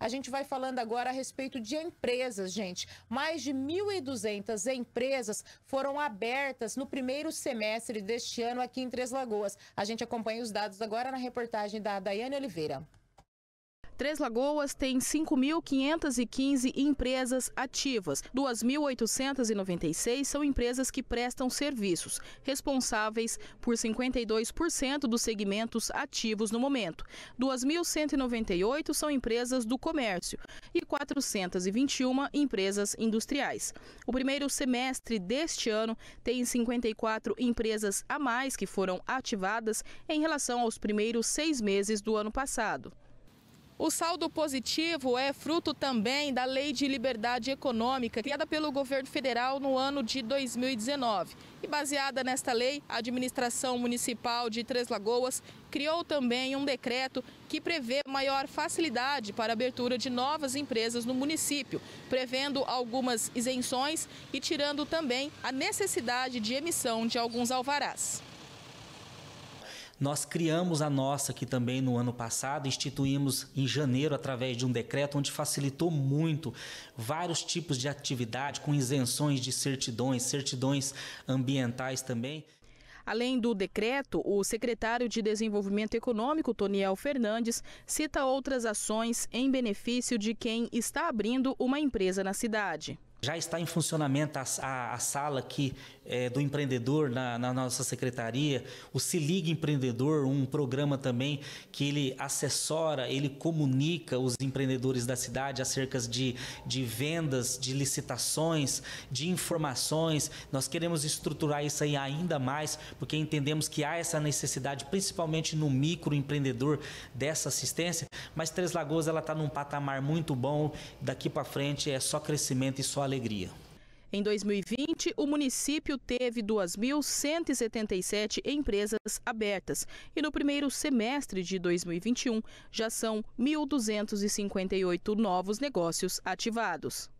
A gente vai falando agora a respeito de empresas, gente. Mais de 1.200 empresas foram abertas no primeiro semestre deste ano aqui em Três Lagoas. A gente acompanha os dados agora na reportagem da Daiane Oliveira. Três Lagoas tem 5.515 empresas ativas. 2.896 são empresas que prestam serviços, responsáveis por 52% dos segmentos ativos no momento. 2.198 são empresas do comércio e 421 empresas industriais. O primeiro semestre deste ano tem 54 empresas a mais que foram ativadas em relação aos primeiros seis meses do ano passado. O saldo positivo é fruto também da Lei de Liberdade Econômica, criada pelo governo federal no ano de 2019. E baseada nesta lei, a administração municipal de Três Lagoas criou também um decreto que prevê maior facilidade para a abertura de novas empresas no município, prevendo algumas isenções e tirando também a necessidade de emissão de alguns alvarás. Nós criamos a nossa aqui também no ano passado, instituímos em janeiro através de um decreto onde facilitou muito vários tipos de atividade com isenções de certidões, certidões ambientais também. Além do decreto, o secretário de Desenvolvimento Econômico, Toniel Fernandes, cita outras ações em benefício de quem está abrindo uma empresa na cidade. Já está em funcionamento a, a, a sala aqui é, do empreendedor na, na, nossa secretaria, o Se Liga Empreendedor, um programa também que ele assessora, ele comunica os empreendedores da cidade acerca de, de vendas, de licitações, de informações. Nós queremos estruturar isso aí ainda mais, porque entendemos que há essa necessidade, principalmente no microempreendedor, dessa assistência. Mas Três Lagoas ela está num patamar muito bom, daqui para frente é só crescimento e só alegria. Em 2020, o município teve 2.177 empresas abertas e no primeiro semestre de 2021 já são 1.258 novos negócios ativados.